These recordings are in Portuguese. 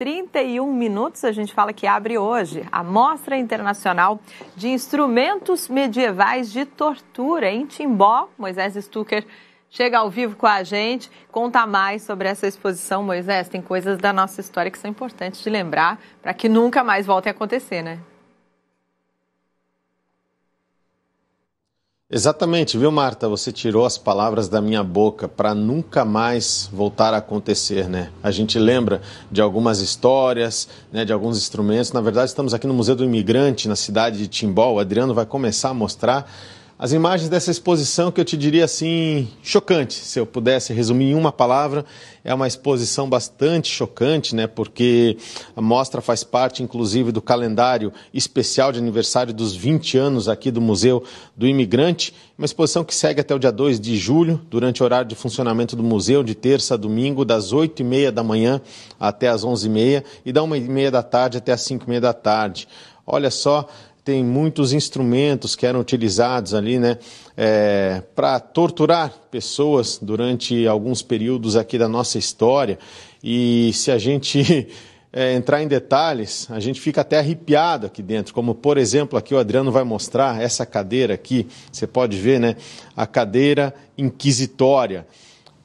31 minutos, a gente fala que abre hoje a Mostra Internacional de Instrumentos Medievais de Tortura em Timbó. Moisés Stucker chega ao vivo com a gente, conta mais sobre essa exposição. Moisés, tem coisas da nossa história que são importantes de lembrar para que nunca mais voltem a acontecer, né? Exatamente, viu, Marta? Você tirou as palavras da minha boca para nunca mais voltar a acontecer, né? A gente lembra de algumas histórias, né, de alguns instrumentos. Na verdade, estamos aqui no Museu do Imigrante, na cidade de Timbó. O Adriano vai começar a mostrar as imagens dessa exposição que eu te diria assim, chocante, se eu pudesse resumir em uma palavra, é uma exposição bastante chocante, né? Porque a mostra faz parte inclusive do calendário especial de aniversário dos 20 anos aqui do Museu do Imigrante, uma exposição que segue até o dia 2 de julho, durante o horário de funcionamento do museu, de terça a domingo, das 8h30 da manhã até as 11h30 e da 1h30 da tarde até as 5h30 da tarde. Olha só, tem muitos instrumentos que eram utilizados ali, né, é, para torturar pessoas durante alguns períodos aqui da nossa história. E se a gente é, entrar em detalhes, a gente fica até arrepiado aqui dentro, como por exemplo aqui o Adriano vai mostrar essa cadeira aqui, você pode ver, né, a cadeira inquisitória.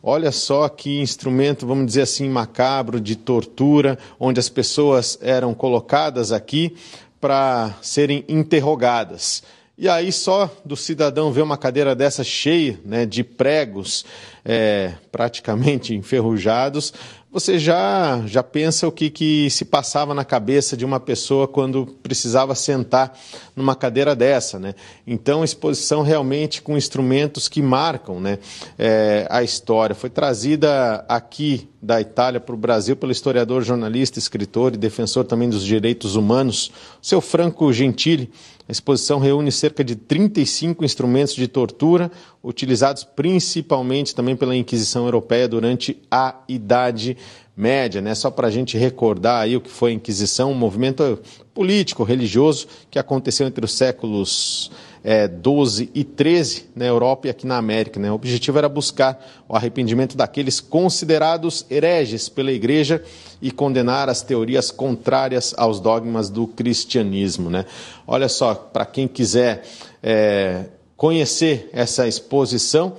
Olha só que instrumento, vamos dizer assim, macabro de tortura, onde as pessoas eram colocadas aqui para serem interrogadas. E aí só do cidadão ver uma cadeira dessa cheia né, de pregos é, praticamente enferrujados, você já, já pensa o que, que se passava na cabeça de uma pessoa quando precisava sentar numa cadeira dessa, né? Então, exposição realmente com instrumentos que marcam né, é, a história. Foi trazida aqui da Itália para o Brasil pelo historiador, jornalista, escritor e defensor também dos direitos humanos, seu Franco Gentili. A exposição reúne cerca de 35 instrumentos de tortura, utilizados principalmente também Jerusalém pela Inquisição Europeia durante a Idade Média, né? Só para a gente recordar aí o que foi a Inquisição, um movimento político, religioso, que aconteceu entre os séculos é, 12 e 13 na Europa e aqui na América. Né? O objetivo era buscar o arrependimento daqueles considerados hereges pela Igreja e condenar as teorias contrárias aos dogmas do cristianismo. Né? Olha só, para quem quiser é, conhecer essa exposição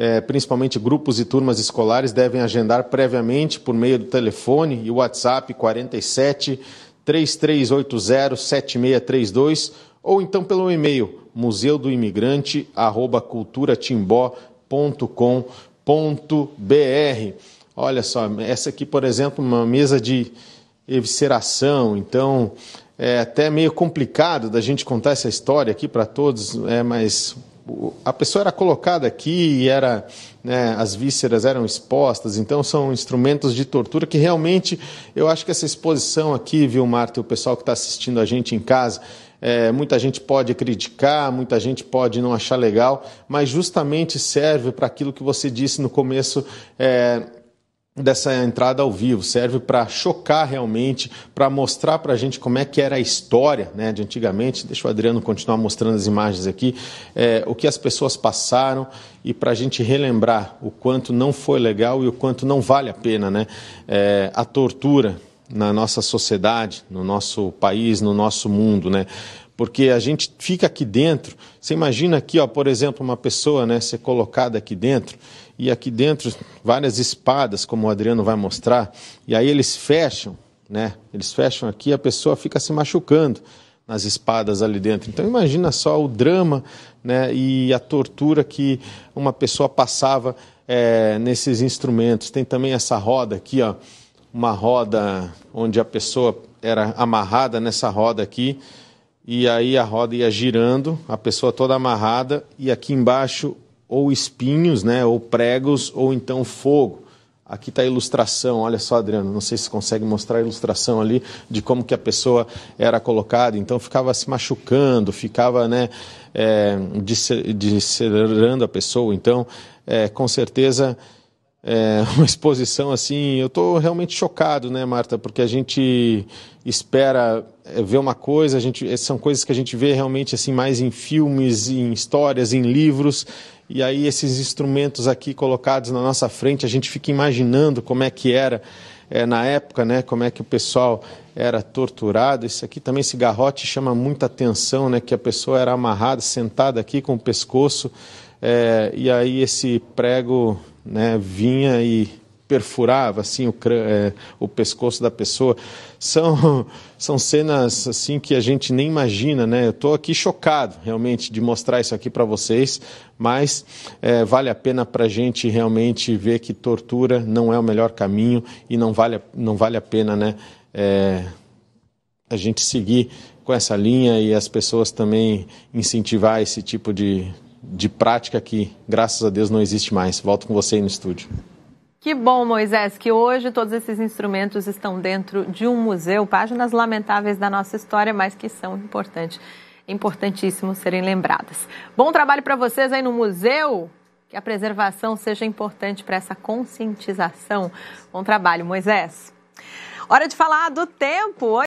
é, principalmente grupos e turmas escolares, devem agendar previamente por meio do telefone e WhatsApp 47 3380 7632 ou então pelo e-mail museu do Olha só, essa aqui, por exemplo, uma mesa de evisceração, então é até meio complicado da gente contar essa história aqui para todos, é, mas a pessoa era colocada aqui e era né, as vísceras eram expostas, então são instrumentos de tortura que realmente eu acho que essa exposição aqui, viu, Marta, e o pessoal que está assistindo a gente em casa, é, muita gente pode criticar, muita gente pode não achar legal, mas justamente serve para aquilo que você disse no começo é, dessa entrada ao vivo, serve para chocar realmente, para mostrar para a gente como é que era a história né, de antigamente. Deixa o Adriano continuar mostrando as imagens aqui, é, o que as pessoas passaram e para a gente relembrar o quanto não foi legal e o quanto não vale a pena né, é, a tortura na nossa sociedade, no nosso país, no nosso mundo, né? Porque a gente fica aqui dentro. Você imagina aqui, ó, por exemplo, uma pessoa, né, ser colocada aqui dentro e aqui dentro várias espadas, como o Adriano vai mostrar, e aí eles fecham, né? Eles fecham aqui, a pessoa fica se machucando nas espadas ali dentro. Então imagina só o drama, né? E a tortura que uma pessoa passava é, nesses instrumentos. Tem também essa roda aqui, ó, uma roda onde a pessoa era amarrada nessa roda aqui. E aí a roda ia girando, a pessoa toda amarrada, e aqui embaixo ou espinhos, né, ou pregos, ou então fogo. Aqui está a ilustração, olha só, Adriano, não sei se consegue mostrar a ilustração ali de como que a pessoa era colocada. Então ficava se machucando, ficava né, é, a pessoa. Então, é, com certeza, é uma exposição assim. Eu estou realmente chocado, né, Marta? Porque a gente espera é, ver uma coisa, a gente, são coisas que a gente vê realmente assim mais em filmes, em histórias, em livros e aí esses instrumentos aqui colocados na nossa frente, a gente fica imaginando como é que era é, na época, né? Como é que o pessoal era torturado. Isso aqui também, esse garrote chama muita atenção, né? Que a pessoa era amarrada, sentada aqui com o pescoço, é, e aí esse prego, né? Vinha e perfurava assim o, é, o pescoço da pessoa. São, são cenas assim que a gente nem imagina, né? Eu estou aqui chocado realmente de mostrar isso aqui para vocês, mas é, vale a pena para a gente realmente ver que tortura não é o melhor caminho e não vale, não vale a pena, né? É, a gente seguir com essa linha e as pessoas também incentivar esse tipo de, de prática que, graças a Deus, não existe mais. Volto com você aí no estúdio. Que bom, Moisés, que hoje todos esses instrumentos estão dentro de um museu, páginas lamentáveis da nossa história, mas que são importantes, importantíssimos serem lembradas. Bom trabalho para vocês aí no museu. Que a preservação seja importante para essa conscientização. Bom trabalho, Moisés. Hora de falar do tempo.